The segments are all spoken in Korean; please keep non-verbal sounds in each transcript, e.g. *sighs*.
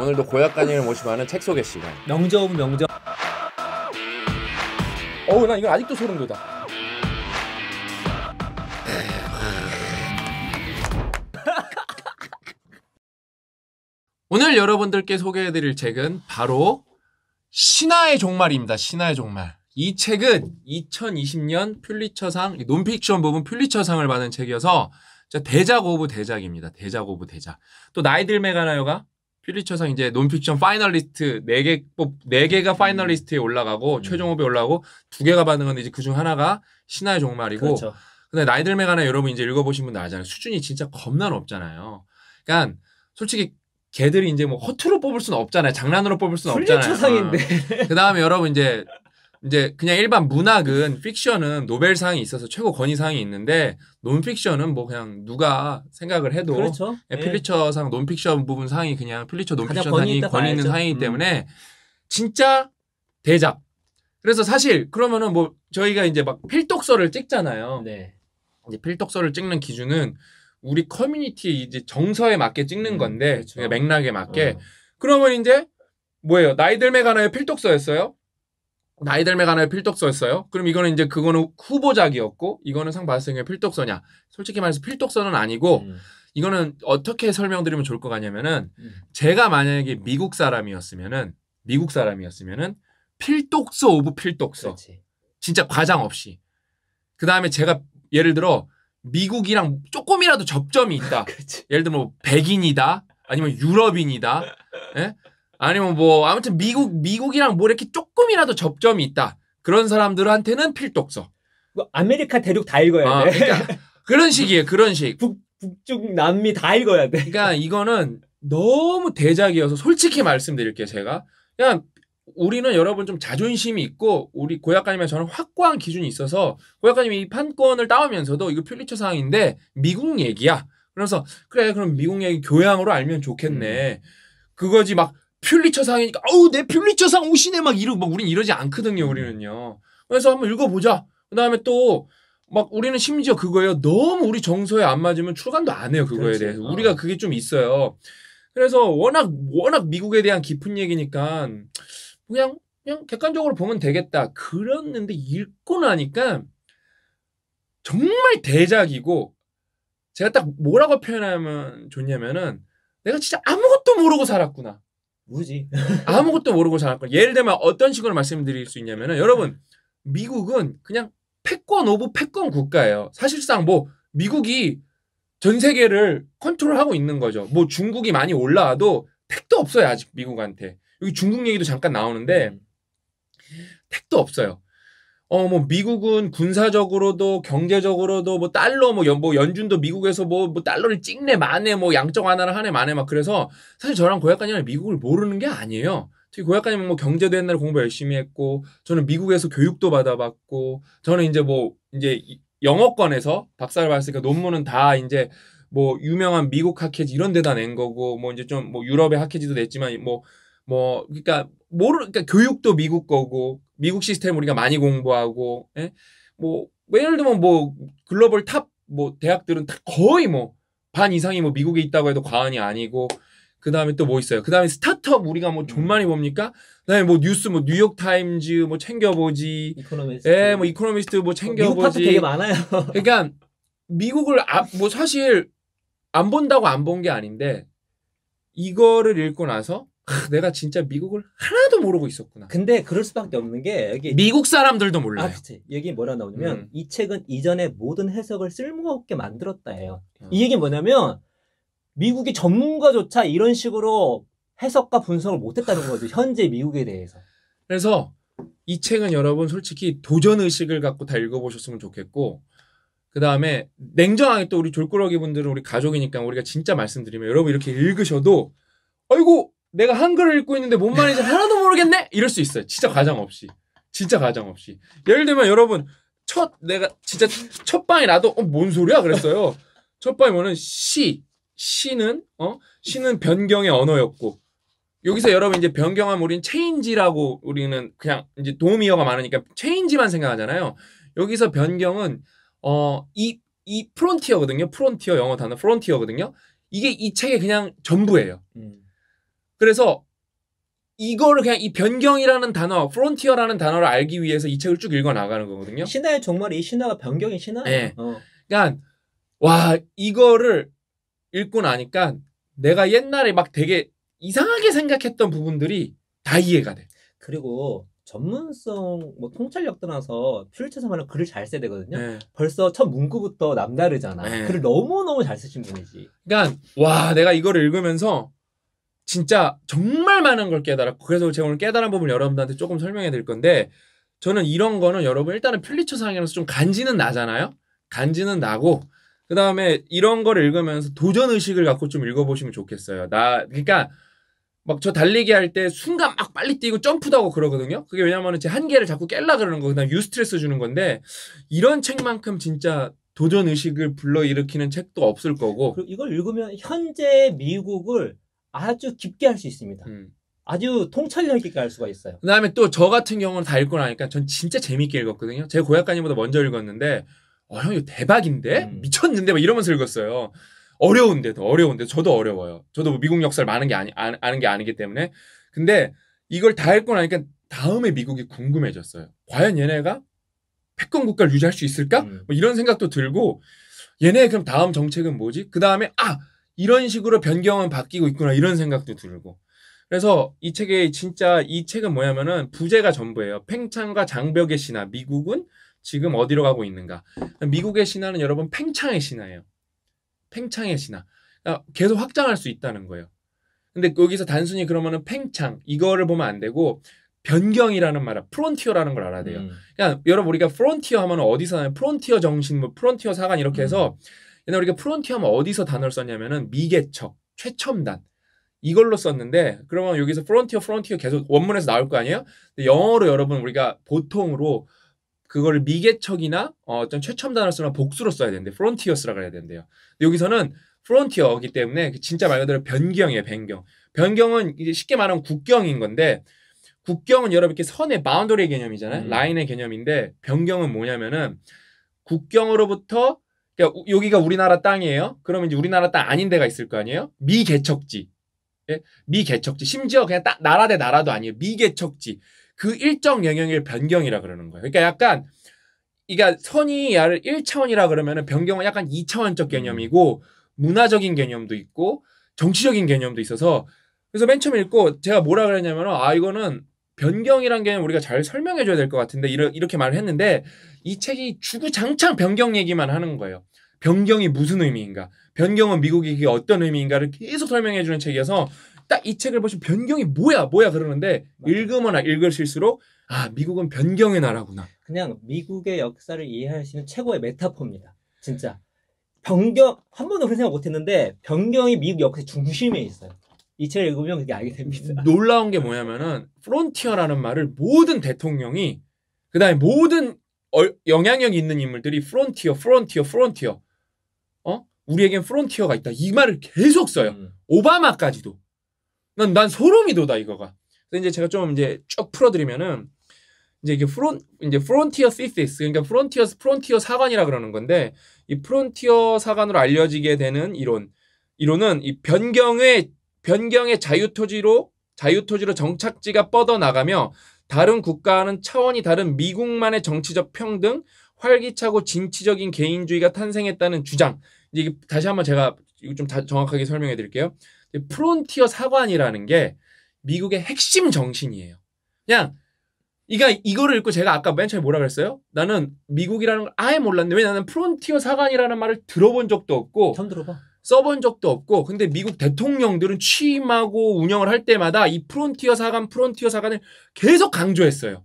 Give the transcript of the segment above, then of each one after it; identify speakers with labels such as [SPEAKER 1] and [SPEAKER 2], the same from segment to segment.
[SPEAKER 1] 오늘도 고약간이를 모시면는 책 소개 시간. 명저 오 명저. 어우 나 이건 아직도 소름 돋아. *laughs* 오늘 여러분들께 소개해드릴 책은 바로 신화의 종말입니다. 신화의 종말. 이 책은 2020년 퓰리처상 논픽션 부분 퓰리처상을 받은 책이어서 대작 오브 대작입니다. 대작 오브 대작. 또 나이들메가나요가 퓰리처상 이제 논픽션 파이널리스트 4개 뽑 4개가 파이널리스트에 음. 올라가고 음. 최종 후보에 올라가고 두 개가 받는 건데 이제 그중 하나가 신화의 종말이고 그렇죠. 근데 나이들메가나 여러분 이제 읽어보신 분들 아잖아요 수준이 진짜 겁나 높잖아요. 그러니까 솔직히 걔들이 이제 뭐 허투루 뽑을 수는 없잖아요. 장난으로 뽑을 수는 없잖아요. 훌리처상인데. 어. 그 다음에 여러분 이제 이제 그냥 일반 문학은 픽션은 노벨상이 있어서 최고 권위상이 있는데 논픽션은 뭐 그냥 누가 생각을 해도 그렇죠. 예, 예. 필리처상 예. 논픽션 부분 상이 그냥 필리처 논픽션 상이 권위 있는 상이기 음. 때문에 음. 진짜 대작. 그래서 사실 그러면은 뭐 저희가 이제 막 필독서를 찍잖아요. 네. 이제 필독서를 찍는 기준은 우리 커뮤니티 이제 정서에 맞게 찍는 음, 건데 음, 그렇죠. 맥락에 맞게 어. 그러면 이제 뭐예요 나이 들매 가나요 필독서였어요 어, 나이 닮에 관하여 필독서였어요. 그럼 이거는 이제 그거는 후보작이었고 이거는 상 받았을 경에 필독서냐. 솔직히 말해서 필독서는 아니고 음. 이거는 어떻게 설명드리면 좋을 것 같냐면은 음. 제가 만약에 미국 사람이었으면은 미국 사람이었으면은 필독서 오브 필독서. 그렇지. 진짜 과장 없이. 그 다음에 제가 예를 들어 미국이랑 조금이라도 접점이 있다. *laughs* 예를 들어 뭐 백인이다. 아니면 유럽인이다. 예? 아니면 뭐 아무튼 미국 미국이랑 뭐 이렇게 조금이라도 접점이 있다 그런 사람들한테는 필독서. 뭐 아메리카 대륙 다 읽어야 아, 돼. 아, 그러니까 *laughs* 그런 식이에요. 그런 식. 북 북쪽 남미 다 읽어야 돼. 그러니까 이거는 너무 대작이어서 솔직히 말씀드릴게요. 제가 그냥 우리는 여러분 좀 자존심이 있고 우리 고약가님과 저는 확고한 기준이 있어서 고약가님이 이 판권을 따오면서도 이거 퓰리처 항인데 미국 얘기야. 그래서 그래 그럼 미국 얘기 교양으로 알면 좋겠네. 음. 그거지 막 퓰리처상이니까 어우 내 퓰리처상 오시네 막이러막 우린 이러지 않거든요 음. 우리는요 그래서 한번 읽어보자 그 다음에 또 막 우리는 심지어 그거예요 너무 우리 정서에 안 맞으면 출간도 안 해요 그거에 그렇지. 대해서 어. 우리가 그게 좀 있어요 그래서 워낙 워낙 미국에 대한 깊은 얘기니까 그냥 그냥 객관적으로 보면 되겠다 그랬는데 읽고 나니까 정말 대작이고 제가 딱 뭐라고 표현하면 좋냐면은 내가 진짜 아무것도 모르고 살았구나 모르지. *laughs* 아무것도 모르고 자랄 거. 예를 들면 어떤 식으로 말씀드릴 수 있냐면은 여러분 미국은 그냥 패권 오브 패권 국가예요. 사실상 뭐 미국이 전 세계를 컨트롤하고 있는 거죠. 뭐 중국이 많이 올라와도 택도 없어요 아직 미국한테. 여기 중국 얘기도 잠깐 나오는데 음. 택도 없어요. 어, 뭐, 미국은 군사적으로도, 경제적으로도, 뭐, 달러, 뭐, 연, 뭐 연준도 미국에서 뭐, 뭐, 달러를 찍네, 만에, 뭐, 양적 완화를 하네, 만에, 막, 그래서, 사실 저랑 고약관이랑 미국을 모르는 게 아니에요. 특히 고약관님은 뭐, 경제도 옛날에 공부 열심히 했고, 저는 미국에서 교육도 받아봤고, 저는 이제 뭐, 이제, 영어권에서 박사를 받았으니까 논문은 다 이제, 뭐, 유명한 미국 학회지 이런 데다 낸 거고, 뭐, 이제 좀, 뭐, 유럽의 학회지도 냈지만, 뭐, 뭐, 그러니까, 모르, 그러니까 교육도 미국 거고, 미국 시스템 우리가 많이 공부하고 예? 뭐, 뭐 예를 들면 뭐 글로벌 탑 뭐 대학들은 다 거의 뭐 반 이상이 뭐 미국에 있다고 해도 과언이 아니고 그 다음에 또 뭐 있어요? 그 다음에 스타트업 우리가 뭐좀 음. 많이 뭡니까그 다음에 뭐 뉴스 뭐 뉴욕 타임즈 뭐 챙겨보지, 이코노미스트, 예, 뭐 이코노미스트 뭐 챙겨보지. 미국 파트 되게 많아요. *laughs* 그러니까 미국을 아, 뭐 사실 안 본다고 안 본 게 아닌데 이거를 읽고 나서 *laughs* 내가 진짜 미국을 하나도 모르고 있었구나. 근데 그럴 수밖에 없는 게 여기 미국
[SPEAKER 2] 사람들도 몰라요. 아, 그치. 여기 뭐라 나오냐면 음. 이 책은 이전의 모든 해석을 쓸모없게 만들었다예요. 음. 이 얘기 뭐냐면 미국의 전문가조차 이런 식으로
[SPEAKER 1] 해석과 분석을 못했다는 거죠. *sighs* 현재 미국에 대해서. 그래서 이 책은 여러분 솔직히 도전 의식을 갖고 다 읽어보셨으면 좋겠고 그 다음에 냉정하게 또 우리 졸꾸러기 분들은 우리 가족이니까 우리가 진짜 말씀드리면 여러분 이렇게 읽으셔도 아이고 내가 한글을 읽고 있는데 뭔 말인지 하나도 모르겠네? 이럴 수 있어요. 진짜 가장 없이. 진짜 가장 없이. 예를 들면 여러분, 첫, 내가 진짜 첫 방에 나도, 어, 뭔 소리야? 그랬어요. 첫 방에 뭐는 시. 시는, 어? 시는 변경의 언어였고. 여기서 여러분 이제 변경하면 우리는 체인지라고 우리는 그냥 이제 도움이어가 많으니까 체인지만 생각하잖아요. 여기서 변경은, 어, 이, 이 프론티어거든요. 프론티어 영어 단어 프론티어거든요. 이게 이 책의 그냥 전부예요. 음. 그래서 이거를 그냥 이 변경이라는 단어, 프론티어라는 단어를 알기 위해서 이 책을 쭉 읽어 나가는 거거든요. 신화의 정말 이 신화가 변경인 신화. 네. 어. 그러니까 와 이거를 읽고 나니까 내가 옛날에 막 되게 이상하게 생각했던 부분들이 다 이해가 돼.
[SPEAKER 2] 그리고 전문성, 뭐 통찰력 떠나서 퓰리처 상은 글을 잘 써야 되거든요. 네. 벌써 첫 문구부터 남다르잖아. 네. 글을 너무 너무 잘 쓰신 분이지.
[SPEAKER 1] 그러니까 와 내가 이거를 읽으면서 진짜 정말 많은 걸 깨달았고 그래서 제가 오늘 깨달은 부분을 여러분들한테 조금 설명해 드릴 건데 저는 이런 거는 여러분 일단은 필리처 상이라서 좀 간지는 나잖아요. 간지는 나고 그 다음에 이런 걸 읽으면서 도전 의식을 갖고 좀 읽어보시면 좋겠어요. 나 그러니까 막 저 달리기 할 때 순간 막 빨리 뛰고 점프도 하고 그러거든요. 그게 왜냐면은 제 한계를 자꾸 깰라 그러는 거, 그다음 유스트레스 주는 건데 이런 책만큼 진짜 도전 의식을 불러 일으키는 책도 없을 거고. 이걸 읽으면 현재 미국을 아주 깊게 할 수
[SPEAKER 2] 있습니다. 음. 아주 통찰력 있게 할 수가 있어요.
[SPEAKER 1] 그다음에 또 저 같은 경우는 다 읽고 나니까 전 진짜 재밌게 읽었거든요. 제고약관님보다 먼저 읽었는데 어, 형 이거 대박인데? 음. 미쳤는데? 막 이러면서 읽었어요. 어려운데, 도 어려운데. 저도 어려워요. 저도 뭐 미국 역사를 많은 게 아니, 아, 아는 게 아니기 때문에. 근데 이걸 다 읽고 나니까 다음에 미국이 궁금해졌어요. 과연 얘네가 패권 국가를 유지할 수 있을까? 음. 뭐 이런 생각도 들고 얘네 그럼 다음 정책은 뭐지? 그 다음에 아 이런 식으로 변경은 바뀌고 있구나 이런 생각도 들고 그래서 이책에 진짜 이 책은 뭐냐면은 부제가 전부예요. 팽창과 장벽의 신화 미국은 지금 어디로 가고 있는가? 미국의 신화는 여러분 팽창의 신화예요. 팽창의 신화 그러니까 계속 확장할 수 있다는 거예요. 근데 여기서 단순히 그러면은 팽창 이거를 보면 안 되고 변경이라는 말, 프론티어라는 걸 알아야 돼요. 음. 그러 그러니까 여러분 우리가 프론티어 하면 어디서 나냐 프론티어 정신, 뭐 프론티어 사관 이렇게 해서 음. 옛날 우리가 프론티어 하면 어디서 단어를 썼냐면은 미개척, 최첨단 이걸로 썼는데 그러면 여기서 프론티어 프론티어 계속 원문에서 나올 거 아니에요? 영어로 여러분 우리가 보통으로 그걸 미개척이나 어, 어떤 최첨단을 쓰나 복수로 써야 되는데 프론티어스라 고해야 된대요. 여기서는 프론티어이기 때문에 그 진짜 말 그대로 변경이에요, 변경. 변경은 이제 쉽게 말하면 국경인 건데 국경은 여러분 께 선의 바운더리의 개념이잖아요. 음. 라인의 개념인데 변경은 뭐냐면은 국경으로부터 야, 그러니까 여기가 우리나라 땅이에요. 그러면 이제 우리나라 땅 아닌 데가 있을 거 아니에요? 미개척지. 예? 미개척지. 심지어 그냥 딱 나라 대 나라도 아니에요. 미개척지. 그 일정 영역의 변경이라 그러는 거예요. 그러니까 약간 그러니까 선이 야를 1차원이라 그러면은 변경은 약간 2차원적 음. 개념이고 문화적인 개념도 있고 정치적인 개념도 있어서 그래서 맨 처음 읽고 제가 뭐라 그랬냐면 아 이거는 변경이란 개념 우리가 잘 설명해 줘야 될 것 같은데 이렇게 말을 했는데 이 책이 주구장창 변경 얘기만 하는 거예요. 변경이 무슨 의미인가, 변경은 미국이 게 어떤 의미인가를 계속 설명해주는 책이어서 딱 이 책을 보시면 변경이 뭐야 뭐야 그러는데 읽으면 아, 읽으실수록 아 미국은 변경의 나라구나.
[SPEAKER 2] 그냥 미국의 역사를 이해할 수 있는 최고의 메타포입니다. 진짜 변경 한 번도 그렇게 생각 못했는데 변경이 미국 역사의 중심에 있어요. 이 책을 읽으면 그게 알게
[SPEAKER 1] 됩니다. *laughs* 놀라운 게 뭐냐면은 프론티어라는 말을 모든 대통령이 그다음에 모든 영향력 있는 인물들이 프론티어, 프론티어, 프론티어 우리에겐 프론티어가 있다. 이 말을 계속 써요. 음. 오바마까지도. 난, 난 소름이 돋아, 이거가. 그래서 이제 제가 좀 이제 쭉 풀어드리면은, 이제 이게 프론, 이제 프론티어 시시스, 그러니까 프론티어, 프론티어 사관이라 그러는 건데, 이 프론티어 사관으로 알려지게 되는 이론, 이론은 이 변경의, 변경의 자유토지로, 자유토지로 정착지가 뻗어나가며, 다른 국가와는 차원이 다른 미국만의 정치적 평등, 활기차고 진취적인 개인주의가 탄생했다는 주장, 이게 다시 한번 제가 이거 좀 정확하게 설명해 드릴게요. 프론티어 사관이라는 게 미국의 핵심 정신이에요. 그냥 그러 이거를 읽고 제가 아까 맨 처음에 뭐라 그랬어요? 나는 미국이라는 걸 아예 몰랐는데 왜 나는 프론티어 사관이라는 말을 들어본 적도 없고 처음 들어봐. 써본 적도 없고 근데 미국 대통령들은 취임하고 운영을 할 때마다 이 프론티어 사관 프론티어 사관을 계속 강조했어요.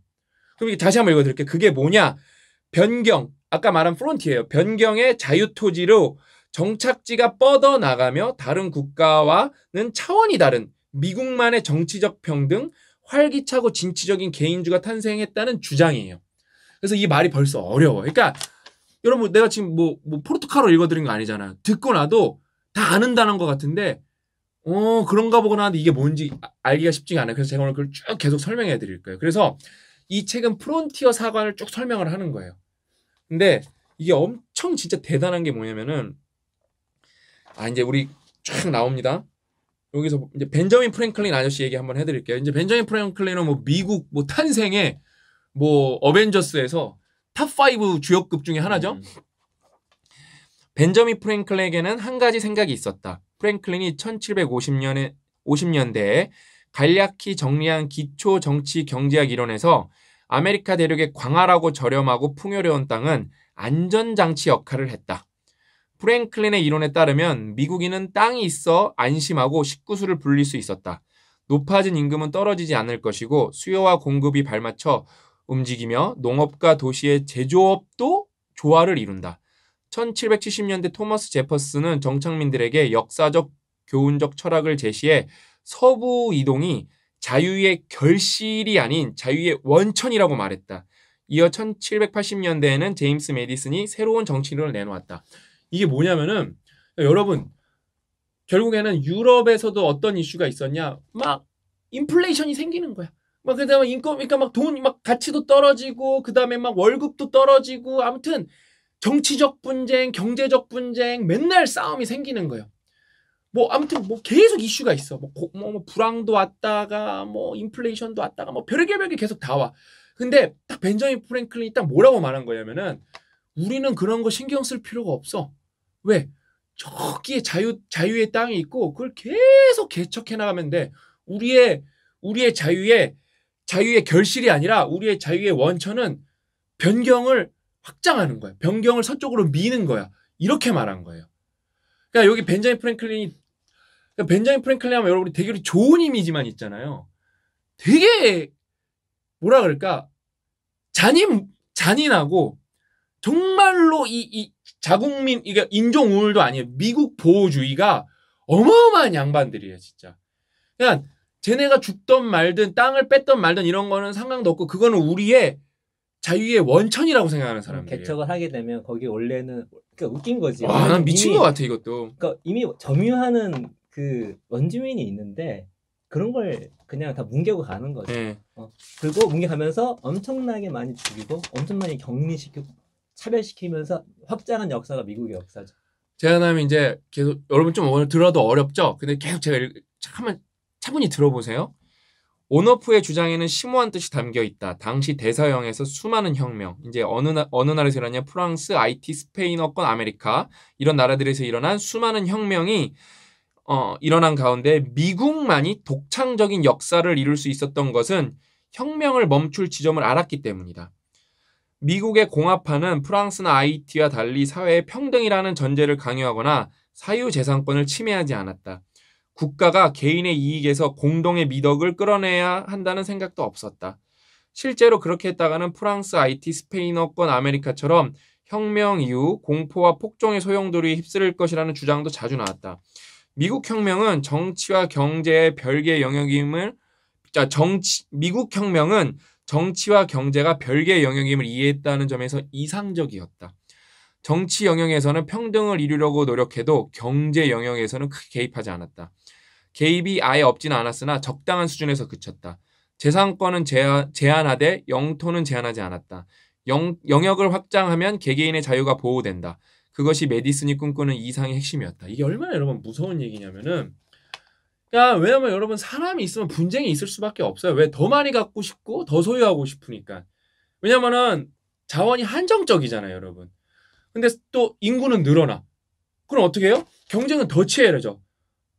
[SPEAKER 1] 그럼 다시 한번 읽어드릴게요. 그게 뭐냐? 변경 아까 말한 프론티어예요 변경의 자유토지로 정착지가 뻗어나가며 다른 국가와는 차원이 다른 미국만의 정치적 평등, 활기차고 진취적인 개인주가 탄생했다는 주장이에요. 그래서 이 말이 벌써 어려워. 그러니까 여러분 내가 지금 뭐, 뭐 포르투갈어 읽어드린 거 아니잖아. 듣고 나도 다 아는 다는것 같은데 어 그런가 보구나 하는데 이게 뭔지 아, 알기가 쉽지가 않아요. 그래서 제가 오늘 그걸 쭉 계속 설명해 드릴 거예요. 그래서 이 책은 프론티어 사관을 쭉 설명을 하는 거예요. 근데 이게 엄청 진짜 대단한 게 뭐냐면은 아 이제 우리 쫙 나옵니다. 여기서 이제 벤저민 프랭클린 아저씨 얘기 한번 해드릴게요. 이제 벤저민 프랭클린은 뭐 미국 뭐 탄생의 뭐 어벤져스에서 탑 5 주역급 중에 하나죠. 음. 벤저민 프랭클린에게는 한 가지 생각이 있었다. 프랭클린이 1750년에 50년대에 간략히 정리한 기초 정치 경제학 이론에서 아메리카 대륙의 광활하고 저렴하고 풍요로운 땅은 안전장치 역할을 했다. 프랭클린의 이론에 따르면 미국인은 땅이 있어 안심하고 식구수를 불릴 수 있었다. 높아진 임금은 떨어지지 않을 것이고 수요와 공급이 발맞춰 움직이며 농업과 도시의 제조업도 조화를 이룬다. 1770년대 토머스 제퍼스는 정착민들에게 역사적 교훈적 철학을 제시해 서부 이동이 자유의 결실이 아닌 자유의 원천이라고 말했다. 이어 1780년대에는 제임스 메디슨이 새로운 정치론을 내놓았다. 이게 뭐냐면은 여러분 결국에는 유럽에서도 어떤 이슈가 있었냐 막 인플레이션이 생기는 거야. 막 그다음에 인권 그러니까 막 돈막 막 가치도 떨어지고 그다음에 막 월급도 떨어지고 아무튼 정치적 분쟁, 경제적 분쟁 맨날 싸움이 생기는 거예요. 뭐 아무튼 뭐 계속 이슈가 있어. 뭐, 고, 뭐, 뭐 불황도 왔다가 뭐 인플레이션도 왔다가 뭐 별의별 별게 계속 다 와. 근데 딱 벤저민 프랭클린이 딱 뭐라고 말한 거냐면은 우리는 그런 거 신경 쓸 필요가 없어. 왜? 저기에 자유 자유의 땅이 있고 그걸 계속 개척해 나가면 돼. 우리의 우리의 자유의 자유의 결실이 아니라 우리의 자유의 원천은 변경을 확장하는 거야. 변경을 서쪽으로 미는 거야. 이렇게 말한 거예요. 그러니까 여기 벤자민 프랭클린이 그러니까 벤자민 프랭클린 하면 여러분이 되게 좋은 이미지만 있잖아요. 되게 뭐라 그럴까? 잔인 잔인하고 정말로 이, 이 자국민 이게 인종 우울도 아니에요. 미국 보호주의가 어마어마한 양반들이에요, 진짜. 그냥 쟤네가 죽던 말든 땅을 뺐던 말든 이런 거는 상관도 없고 그거는 우리의 자유의 원천이라고 생각하는 음, 사람들.
[SPEAKER 2] 개척을 하게 되면 거기 원래는 그니까 웃긴 거지. 와, 아, 난 미친 이미, 것 같아 이것도. 그니까 이미 점유하는 그 원주민이 있는데 그런 걸 그냥 다 뭉개고 가는 거죠. 네. 어, 그리고 뭉개가면서 엄청나게 많이 죽이고 엄청 나게 격리시키고 차별시키면서 확장한 역사가 미국의 역사죠.
[SPEAKER 1] 제안하면 이제 계속 여러분 좀 오늘 들어도 어렵죠. 근데 계속 제가 잠깐 차분히 들어보세요. 온오프의 주장에는 심오한 뜻이 담겨 있다. 당시 대서양에서 수많은 혁명, 이제 어느 나, 어느 나라에서 일어냐 프랑스, IT, 스페인어권, 아메리카 이런 나라들에서 일어난 수많은 혁명이 어, 일어난 가운데 미국만이 독창적인 역사를 이룰 수 있었던 것은 혁명을 멈출 지점을 알았기 때문이다. 미국의 공화파는 프랑스나 아이티와 달리 사회의 평등이라는 전제를 강요하거나 사유재산권을 침해하지 않았다. 국가가 개인의 이익에서 공동의 미덕을 끌어내야 한다는 생각도 없었다. 실제로 그렇게 했다가는 프랑스 아이티, 스페인어권 아메리카처럼 혁명 이후 공포와 폭종의 소용돌이에 휩쓸릴 것이라는 주장도 자주 나왔다. 미국 혁명은 정치와 경제의 별개의 영역임을 정치 미국 혁명은 정치와 경제가 별개의 영역임을 이해했다는 점에서 이상적이었다. 정치 영역에서는 평등을 이루려고 노력해도 경제 영역에서는 크게 개입하지 않았다. 개입이 아예 없지는 않았으나 적당한 수준에서 그쳤다. 재산권은 제한, 제한하되 영토는 제한하지 않았다. 영, 영역을 확장하면 개개인의 자유가 보호된다. 그것이 메디슨이 꿈꾸는 이상의 핵심이었다. 이게 얼마나 여러분 무서운 얘기냐면은 그 왜냐면 여러분 사람이 있으면 분쟁이 있을 수밖에 없어요. 왜 더 많이 갖고 싶고 더 소유하고 싶으니까. 왜냐면은 자원이 한정적이잖아요, 여러분. 근데 또 인구는 늘어나. 그럼 어떻게 해요? 경쟁은 더 치열해져.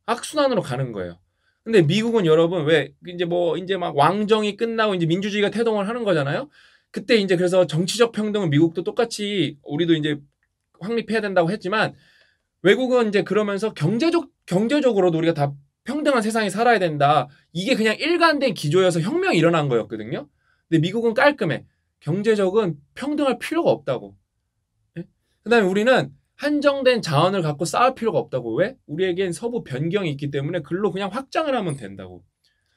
[SPEAKER 1] 악순환으로 가는 거예요. 근데 미국은 여러분 왜 이제 뭐 이제 막 왕정이 끝나고 이제 민주주의가 태동을 하는 거잖아요. 그때 이제 그래서 정치적 평등은 미국도 똑같이 우리도 이제 확립해야 된다고 했지만 외국은 이제 그러면서 경제적 경제적으로도 우리가 다 평등한 세상에 살아야 된다. 이게 그냥 일관된 기조여서 혁명이 일어난 거였거든요. 근데 미국은 깔끔해. 경제적은 평등할 필요가 없다고. 네? 예? 그 다음에 우리는 한정된 자원을 갖고 쌓을 필요가 없다고. 왜? 우리에겐 서부 변경이 있기 때문에 글로 그냥 확장을 하면 된다고.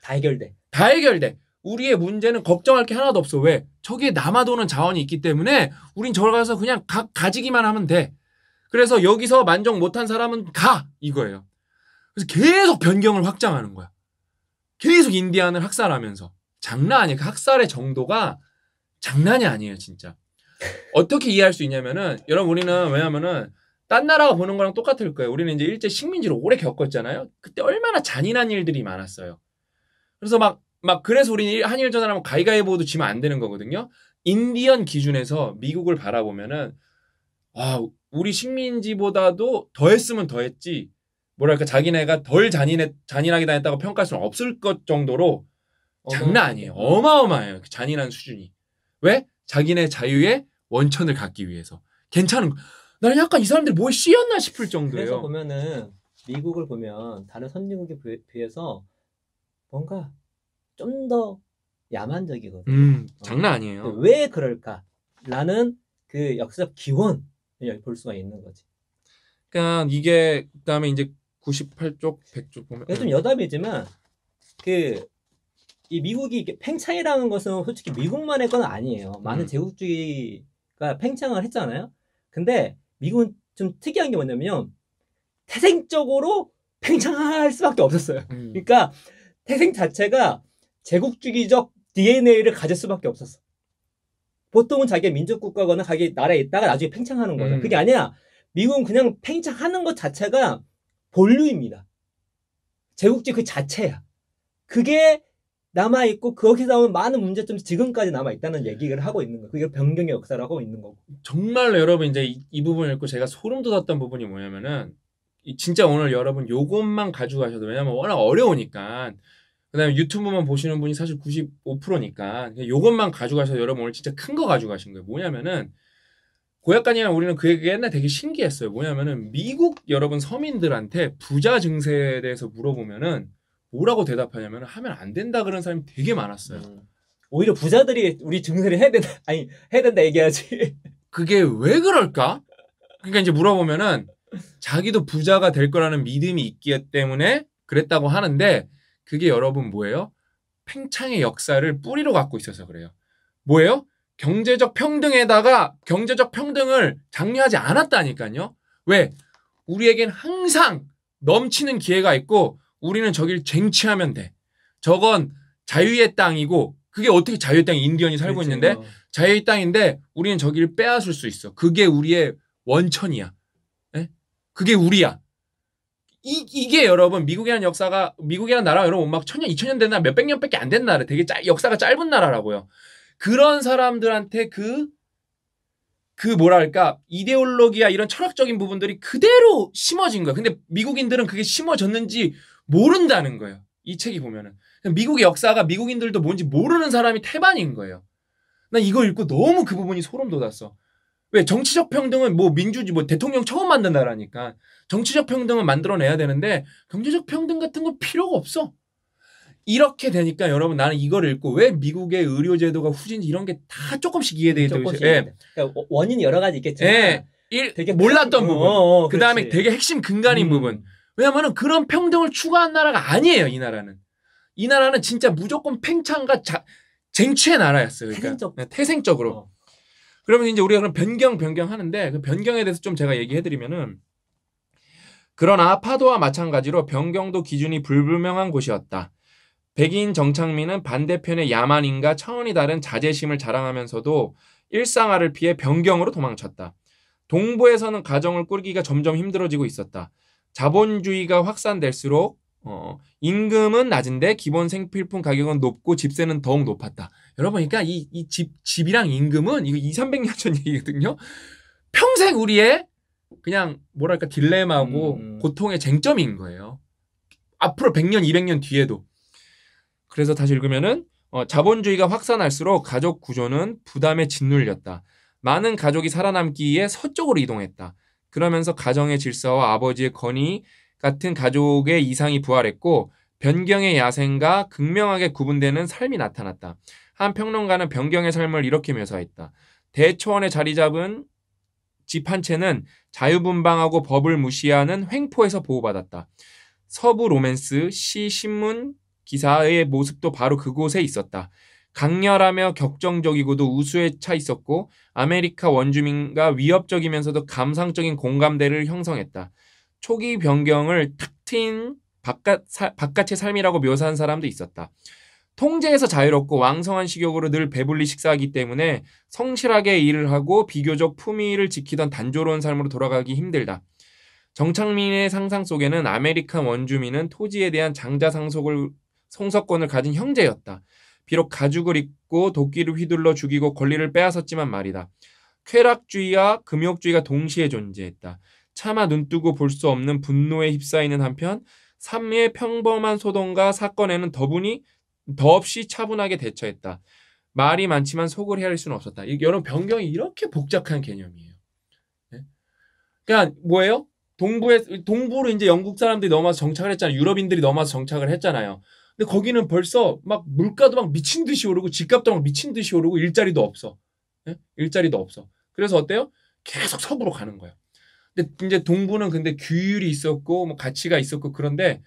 [SPEAKER 1] 다 해결돼. 다 해결돼. 우리의 문제는 걱정할 게 하나도 없어. 왜? 저기에 남아도는 자원이 있기 때문에 우린 저걸 가서 그냥 가, 가지기만 하면 돼. 그래서 여기서 만족 못한 사람은 가! 이거예요. 그래서 계속 변경을 확장하는 거야. 계속 인디안을 학살하면서 장난 아니에요. 그 학살의 정도가 장난이 아니에요, 진짜. 어떻게 이해할 수 있냐면은 여러분 우리는 왜냐면은 딴 나라가 보는 거랑 똑같을 거예요. 우리는 이제 일제 식민지를 오래 겪었잖아요. 그때 얼마나 잔인한 일들이 많았어요. 그래서 막, 막, 그래서 우리는 한일 전화하면 가위가위보도 지면 안 되는 거거든요. 인디언 기준에서 미국을 바라보면은, 아, 우리 식민지보다도 더 했으면 더 했지. 뭐랄까 자기네가 덜 잔인해 잔인하게 다녔다고 평가할 수는 없을 것 정도로 어 장난 아니에요. 어마어마해요. 그 잔인한 수준이. 왜? 자기네 자유의 원천을 갖기 위해서. 괜찮은. 나는 약간 이 사람들 뭐에 씌였나 싶을 정도예요. 그래서
[SPEAKER 2] 보면은 미국을 보면 다른 선진국에 비해서 뭔가 좀 더 야만적이거든요.
[SPEAKER 1] 음, 어. 장난 아니에요. 어. 왜
[SPEAKER 2] 그럴까라는
[SPEAKER 1] 그 역사적 기원을
[SPEAKER 2] 볼 수가 있는 거지.
[SPEAKER 1] 그러니까 이게 그다음에 이제 98쪽 100쪽 보면 좀 음. 여담이지만 그
[SPEAKER 2] 이 미국이 팽창이라는 것은 솔직히 미국만의 건 아니에요. 많은 음. 제국주의가 팽창을 했잖아요. 근데 미국은 좀 특이한 게 뭐냐면 태생적으로 팽창할 수밖에 없었어요. 음. 그러니까 태생 자체가 제국주의적 DNA를 가질 수밖에 없었어. 보통은 자기가 민족국가거나 자기 나라에 있다가 나중에 팽창하는 거죠. 음. 그게 아니야. 미국은 그냥 팽창하는 것 자체가 본류입니다. 제국주의 그 자체야. 그게 남아있고 거기서 나오 많은 문제점이 지금까지 남아있다는 얘기를 하고 있는 거예요. 그게 변경의
[SPEAKER 1] 역사를 하고 있는 거고. 정말 여러분 이제 이, 이 부분을 읽고 제가 소름 돋았던 부분이 뭐냐면은 진짜 오늘 여러분 요것만 가져 가셔도 왜냐면 워낙 어려우니까 그다음에 유튜브만 보시는 분이 사실 95%니까 요것만 가져가셔서 여러분 오늘 진짜 큰 거 가져가신 거예요. 뭐냐면은 고약관이랑 우리는 그 얘기 옛날 되게 신기했어요. 뭐냐면은 미국 여러분 서민들한테 부자 증세에 대해서 물어보면은 뭐라고 대답하냐면 하면 안 된다 그런 사람이 되게 많았어요. 음. 오히려 부자들이 우리 증세를 해야 된다 *laughs* 아니 해야 된다 얘기하지. 그게 왜 그럴까? 그러니까 이제 물어보면은 자기도 부자가 될 거라는 믿음이 있기 때문에 그랬다고 하는데 그게 여러분 뭐예요? 팽창의 역사를 뿌리로 갖고 있어서 그래요. 뭐예요? 경제적 평등에다가 경제적 평등을 장려하지 않았다니까요. 왜? 우리에겐 항상 넘치는 기회가 있고 우리는 저길 쟁취하면 돼. 저건 자유의 땅이고 그게 어떻게 자유의 땅에 인디언이 살고 그렇죠. 있는데 자유의 땅인데 우리는 저기를 빼앗을 수 있어. 그게 우리의 원천이야. 에? 예? 그게 우리야. 이, 이게 여러분 미국이라는 역사가 미국이라는 나라 여러분 막 천년 이천년 된 나라 몇백 년밖에 안 된 나라 되게 짜, 역사가 짧은 나라라고요. 그런 사람들한테 그, 그 뭐랄까, 이데올로기야 이런 철학적인 부분들이 그대로 심어진 거야. 근데 미국인들은 그게 심어졌는지 모른다는 거예요. 이 책이 보면은. 미국의 역사가 미국인들도 뭔지 모르는 사람이 태반인 거예요. 난 이거 읽고 너무 그 부분이 소름 돋았어. 왜 정치적 평등은 뭐 민주주의 뭐 대통령 처음 만든 나라니까 정치적 평등은 만들어내야 되는데 경제적 평등 같은 건 필요가 없어. 이렇게 되니까 여러분 나는 이걸 읽고 왜 미국의 의료 제도가 후진지 이런 게 다 조금씩 이해돼게 되고 있어 예. 그러니까 원인이 여러 가지 있겠죠 예. 일, 되게 몰랐던 부분. 어, 어, 그다음에 되게 핵심 근간인 음. 부분. 왜냐면은 그런 평등을 추구한 나라가 아니에요, 이 나라는. 이 나라는 진짜 무조건 팽창과 자, 쟁취의 나라였어요. 그러니까 태생적. 네, 태생적으로. 어. 그러면 이제 우리가 그럼 변경 변경 하는데 그 변경에 대해서 좀 제가 얘기해 드리면은 그러나 파도와 마찬가지로 변경도 기준이 불분명한 곳이었다. 백인 정창민은 반대편의 야만인과 차원이 다른 자제심을 자랑하면서도 일상화를 피해 변경으로 도망쳤다. 동부에서는 가정을 꾸리기가 점점 힘들어지고 있었다. 자본주의가 확산될수록 어, 임금은 낮은데 기본 생필품 가격은 높고 집세는 더욱 높았다. 여러분, 그러니까 이, 이 집, 집이랑 임금은 이거 2, 300년 전 얘기거든요. 평생 우리의 그냥 뭐랄까 딜레마고 음. 고통의 쟁점인 거예요. 앞으로 100년, 200년 뒤에도 그래서 다시 읽으면은 어, 자본주의가 확산할수록 가족 구조는 부담에 짓눌렸다. 많은 가족이 살아남기 위해 서쪽으로 이동했다. 그러면서 가정의 질서와 아버지의 권위 같은 가족의 이상이 부활했고 변경의 야생과 극명하게 구분되는 삶이 나타났다. 한 평론가는 변경의 삶을 이렇게 묘사했다. 대초원에 자리 잡은 집 한 채는 자유분방하고 법을 무시하는 횡포에서 보호받았다. 서부 로맨스, 시, 신문, 기사의 모습도 바로 그곳에 있었다. 강렬하며 격정적이고도 우수에 차 있었고 아메리카 원주민과 위협적이면서도 감상적인 공감대를 형성했다. 초기 변경을 탁 트인 바깥, 사, 바깥의 삶이라고 묘사한 사람도 있었다. 통제에서 자유롭고 왕성한 식욕으로 늘 배불리 식사하기 때문에 성실하게 일을 하고 비교적 품위를 지키던 단조로운 삶으로 돌아가기 힘들다. 정창민의 상상 속에는 아메리칸 원주민은 토지에 대한 장자 상속을 성서권을 가진 형제였다. 비록 가죽을 입고 도끼를 휘둘러 죽이고 권리를 빼앗았지만 말이다. 쾌락주의와 금욕주의가 동시에 존재했다. 차마 눈뜨고 볼 수 없는 분노에 휩싸이는 한편 삶의 평범한 소동과 사건에는 더분이 더없이 차분하게 대처했다. 말이 많지만 속을 헤아릴 수는 없었다. 여러분 변경이 이렇게 복잡한 개념이에요. 네? 그러니까 뭐예요? 동부에 동부로 이제 영국 사람들이 넘어서 정착을 했잖아요. 유럽인들이 넘어서 정착을 했잖아요. 근데 거기는 벌써 막 물가도 막 미친 듯이 오르고 집값도 막 미친 듯이 오르고 일자리도 없어. 네? 일자리도 없어. 그래서 어때요? 계속 서부로 가는 거예요 근데 이제 동부는 근데 규율이 있었고 뭐 가치가 있었고 그런데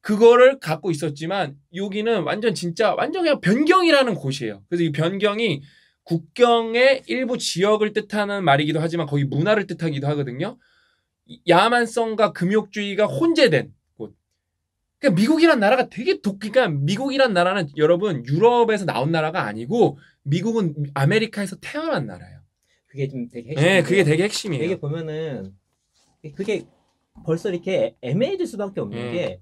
[SPEAKER 1] 그거를 갖고 있었지만 여기는 완전 진짜 완전 그냥 변경이라는 곳이에요. 그래서 이 변경이 국경의 일부 지역을 뜻하는 말이기도 하지만 거기 문화를 뜻하기도 하거든요. 야만성과 금욕주의가 혼재된 그러니까 미국이란 나라가 되게 독, 그러니까 미국이란 나라는 여러분 유럽에서 나온 나라가 아니고 미국은 아메리카에서 태어난 나라예요. 그게 좀 되게 핵심. 네, 그게 되게 핵심이에요. 되게
[SPEAKER 2] 보면은 그게 벌써 이렇게 애매해질 수밖에 없는 음. 게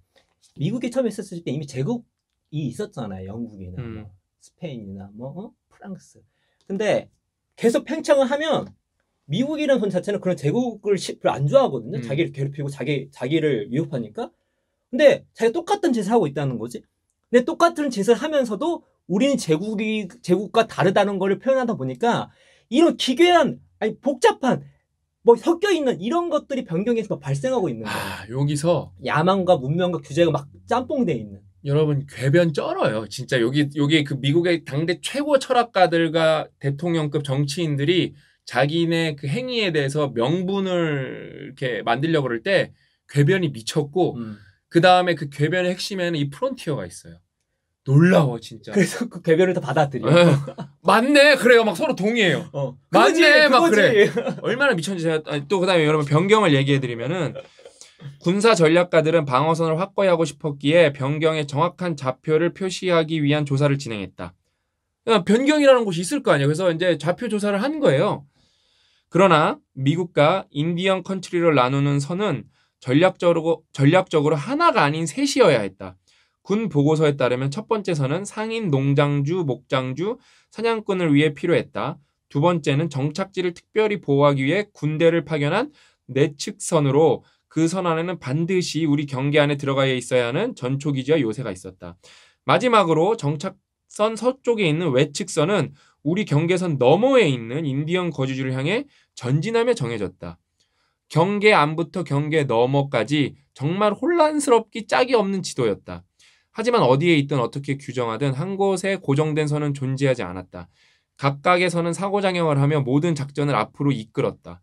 [SPEAKER 2] 미국이 처음 있었을 때 이미 제국이 있었잖아요. 영국이나 음. 뭐 스페인이나 뭐 어? 프랑스. 근데 계속 팽창을 하면 미국이란는돈 자체는 그런 제국을 안 좋아하거든요. 음. 자기를 괴롭히고 자기 자기를 위협하니까 근데 자기가 똑같은 짓을 하고 있다는 거지. 근데 똑같은 짓을 하면서도 우리는 제국이 제국과 다르다는 거를 표현하다 보니까 이런 기괴한 아니 복잡한 뭐 섞여 있는 이런 것들이 변경해서 발생하고
[SPEAKER 1] 있는 거예요. 아, 여기서 야망과 문명과 규제가 막 짬뽕돼 있는. 여러분 궤변 쩔어요. 진짜 여기 여기 그 미국의 당대 최고 철학가들과 대통령급 정치인들이 자기네 그 행위에 대해서 명분을 이렇게 만들려고 그럴 때 궤변이 미쳤고 음. 그 다음에 그 궤변의 핵심에는 이 프론티어가 있어요. 놀라워 진짜. 그래서 그궤변을다 받아들여. 에, 네. 맞네 그래요 막 서로 동의해요. 어, 그거지, 맞네 막 그거지. 그래. 얼마나 미쳤는지 제가 아니, 또 그다음에 여러분 변경을 얘기해드리면은 군사 전략가들은 방어선을 확보히 하고 싶었기에 변경의 정확한 좌표를 표시하기 위한 조사를 진행했다. 그러니까 변경이라는 곳이 있을 거 아니에요. 그래서 이제 좌표 조사를 한 거예요. 그러나 미국과 인디언 컨트리를 나누는 선은 전략적으로, 전략적으로 하나가 아닌 셋이어야 했다. 군 보고서에 따르면 첫 번째 선은 상인 농장주, 목장주, 사냥꾼을 위해 필요했다. 두 번째는 정착지를 특별히 보호하기 위해 군대를 파견한 내측선으로 그 선 안에는 반드시 우리 경계 안에 들어가 있어야 하는 전초기지와 요새가 있었다. 마지막으로 정착선 서쪽에 있는 외측선은 우리 경계선 너머에 있는 인디언 거주지를 향해 전진하며 정해졌다. 경계 안부터 경계 너머까지 정말 혼란스럽기 짝이 없는 지도였다. 하지만 어디에 있든 어떻게 규정하든 한 곳에 고정된 선은 존재하지 않았다. 각각에서는사고장영을 하며 모든 작전을 앞으로 이끌었다.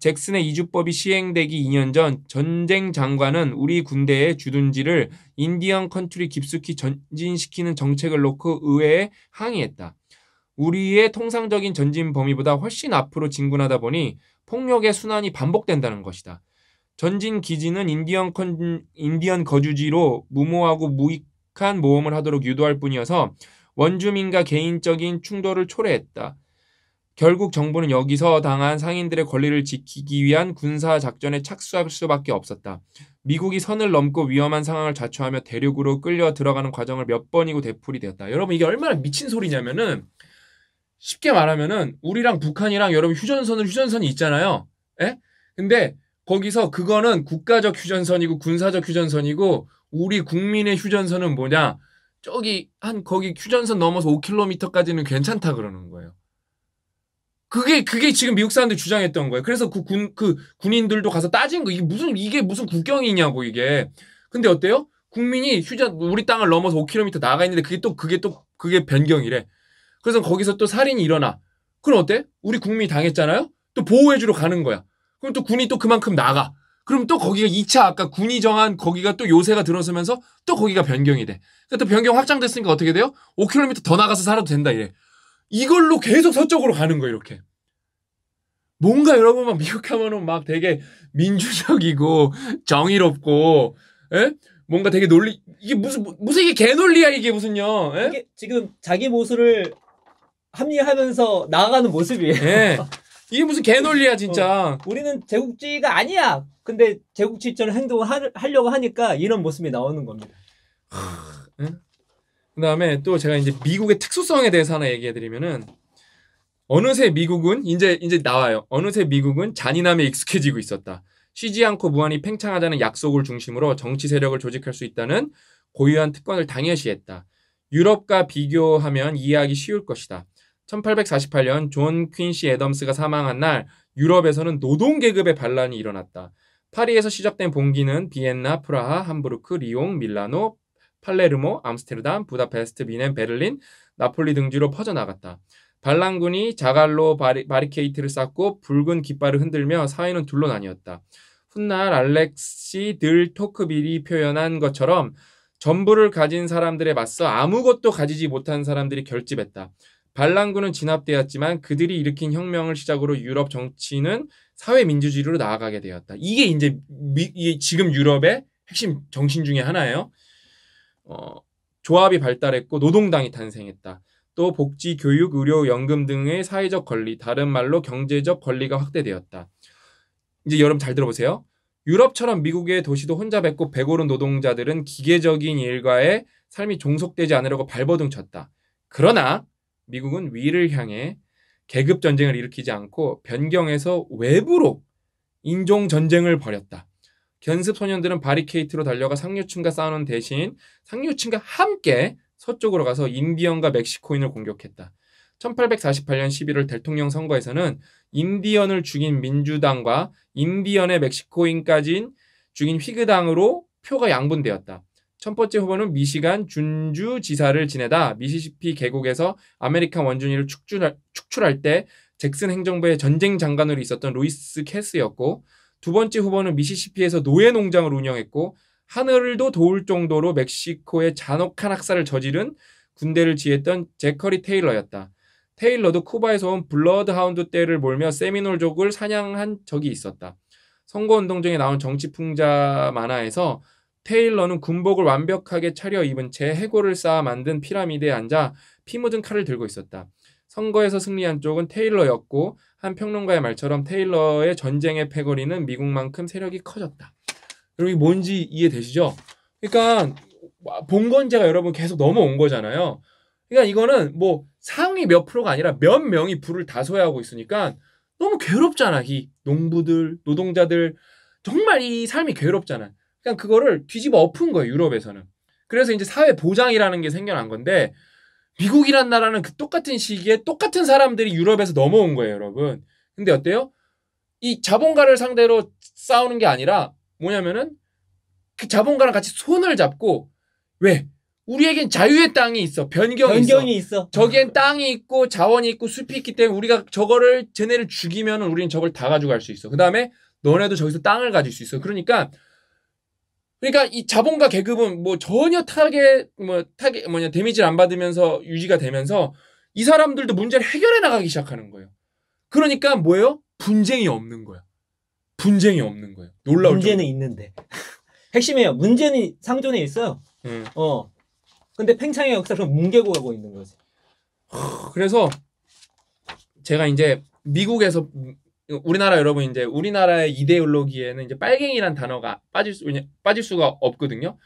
[SPEAKER 1] 잭슨의 이주법이 시행되기 2년 전 전쟁 장관은 우리 군대의 주둔지를 인디언 컨트리 깊숙이 전진시키는 정책을 놓고 의회에 항의했다. 우리의 통상적인 전진 범위보다 훨씬 앞으로 진군하다 보니 폭력의 순환이 반복된다는 것이다. 전진 기지는 인디언, 컨, 인디언 거주지로 무모하고 무익한 모험을 하도록 유도할 뿐이어서 원주민과 개인적인 충돌을 초래했다. 결국 정부는 여기서 당한 상인들의 권리를 지키기 위한 군사 작전에 착수할 수밖에 없었다. 미국이 선을 넘고 위험한 상황을 자초하며 대륙으로 끌려 들어가는 과정을 몇 번이고 되풀이 되었다. 여러분 이게 얼마나 미친 소리냐면은 쉽게 말하면은 우리랑 북한이랑 여러분 휴전선은 휴전선이 있잖아요. 예? 근데 거기서 그거는 국가적 휴전선이고 군사적 휴전선이고 우리 국민의 휴전선은 뭐냐? 저기 한 거기 휴전선 넘어서 5km까지는 괜찮다 그러는 거예요. 그게 그게 지금 미국 사람들 주장했던 거예요. 그래서 그 군그 그 군인들도 가서 따진 거 이게 무슨 이게 무슨 국경이냐고 이게. 근데 어때요? 국민이 휴전 우리 땅을 넘어서 5km 나가 있는데 그게 또 그게 또 그게 변경이래. 그래서 거기서 또 살인이 일어나. 그럼 어때? 우리 국민이 당했잖아요? 또 보호해주러 가는 거야. 그럼 또 군이 또 그만큼 나가. 그럼 또 거기가 2차 아까 군이 정한 거기가 또 요새가 들어서면서 또 거기가 변경이 돼. 그러니까 또 변경 확장됐으니까 어떻게 돼요? 5km 더 나가서 살아도 된다 이래. 이걸로 계속 서쪽으로 가는 거 이렇게. 뭔가 여러분 막 미국 하면은 막 되게 민주적이고 정의롭고 에? 예? 뭔가 되게 논리 이게 무슨 무슨 이게 개논리야 이게 무슨요? 에? 예? 이게 지금 자기 모습을 합리하면서 나아가는 모습이에요. 예.
[SPEAKER 2] 이게 무슨 개논리야 어, 진짜. 어, 우리는 제국주의가 아니야. 근데 제국주의처럼 행동을 하, 하려고 하니까 이런 모습이 나오는 겁니다.
[SPEAKER 1] 예? 그다음에 또 제가 이제 미국의 특수성에 대해서 하나 얘기해 드리면은 어느새 미국은 이제 이제 나와요. 어느새 미국은 잔인함에 익숙해지고 있었다. 쉬지 않고 무한히 팽창하자는 약속을 중심으로 정치 세력을 조직할 수 있다는 고유한 특권을 당연시했다. 유럽과 비교하면 이해하기 쉬울 것이다. 1848년 존 퀸시 애덤스가 사망한 날 유럽에서는 노동 계급의 반란이 일어났다. 파리에서 시작된 봉기는 비엔나, 프라하, 함부르크, 리옹, 밀라노, 팔레르모, 암스테르담, 부다페스트, 비넨, 베를린, 나폴리 등지로 퍼져나갔다. 반란군이 자갈로 바리, 바리케이트를 쌓고 붉은 깃발을 흔들며 사회는 둘로 나뉘었다. 훗날 알렉시 들 토크빌이 표현한 것처럼 전부를 가진 사람들에 맞서 아무것도 가지지 못한 사람들이 결집했다. 반란군은 진압되었지만 그들이 일으킨 혁명을 시작으로 유럽 정치는 사회 민주주의로 나아가게 되었다. 이게 이제 미, 이게 지금 유럽의 핵심 정신 중의 하나예요. 어, 조합이 발달했고 노동당이 탄생했다. 또 복지, 교육, 의료, 연금 등의 사회적 권리, 다른 말로 경제적 권리가 확대되었다. 이제 여러분 잘 들어보세요. 유럽처럼 미국의 도시도 혼자 뱉고 배고른 노동자들은 기계적인 일과에 삶이 종속되지 않으려고 발버둥 쳤다. 그러나 미국은 위를 향해 계급 전쟁을 일으키지 않고 변경해서 외부로 인종 전쟁을 벌였다. 견습 소년들은 바리케이트로 달려가 상류층과 싸우는 대신 상류층과 함께 서쪽으로 가서 인디언과 멕시코인을 공격했다. 1848년 11월 대통령 선거에서는 인디언을 죽인 민주당과 인디언의 멕시코인까지 죽인 휘그당으로 표가 양분되었다. 첫 번째 후보는 미시간 준주 지사를 지내다 미시시피 계곡에서 아메리칸 원주민을 축출할, 축출할 때 잭슨 행정부의 전쟁 장관으로 있었던 로이스 캐스였고 두 번째 후보는 미시시피에서 노예 농장을 운영했고 하늘도 도울 정도로 멕시코의 잔혹한 학살을 저지른 군대를 지휘했던 제커리 테일러였다. 테일러도 쿠바에서 온 블러드하운드 떼를 몰며 세미놀족을 사냥한 적이 있었다. 선거운동 중에 나온 정치 풍자 만화에서 테일러는 군복을 완벽하게 차려입은 채 해골을 쌓아 만든 피라미드에 앉아 피 묻은 칼을 들고 있었다. 선거에서 승리한 쪽은 테일러였고 한 평론가의 말처럼 테일러의 전쟁의 패거리는 미국만큼 세력이 커졌다. 여러분 뭔지 이해되시죠? 그러니까 봉건제가 여러분 계속 넘어온 거잖아요. 그러니까 이거는 뭐 상위 몇 프로가 아니라 몇 명이 불을 다 소유하고 있으니까 너무 괴롭잖아. 이 농부들, 노동자들 정말 이 삶이 괴롭잖아. 그냥 그러니까 그거를 뒤집어 엎은 거예요, 유럽에서는. 그래서 이제 사회 보장이라는 게 생겨난 건데 미국이란 나라는 그 똑같은 시기에 똑같은 사람들이 유럽에서 넘어온 거예요, 여러분. 근데 어때요? 이 자본가를 상대로 싸우는 게 아니라 뭐냐면은 그 자본가랑 같이 손을 잡고 왜? 우리에겐 자유의 땅이 있어. 변경이, 변경이 있어. 있어. 저기엔 땅이 있고 자원이 있고 숲이 있기 때문에 우리가 저거를 쟤네를 죽이면 우리는 저걸 다 가져갈 수 있어. 그다음에 너네도 저기서 땅을 가질 수 있어. 그러니까 그러니까 이자본가 계급은 뭐 전혀 타겟 뭐 타겟 뭐냐 데미지를 안 받으면서 유지가 되면서 이 사람들도 문제를 해결해 나가기 시작하는 거예요. 그러니까 뭐예요? 분쟁이 없는 거야. 분쟁이 없는 거예요. 놀라울 문제는 정도. 있는데
[SPEAKER 2] *laughs* 핵심이에요. 문제는 상존에 있어요. 음. 어. 근데 팽창의
[SPEAKER 1] 역사처 뭉개고 가고 있는 거지. 그래서 제가 이제 미국에서 우리나라 여러분 이제 우리나라의 이데올로기에는 이제 빨갱이란 단어가 빠질 수 빠질 수가 없거든요.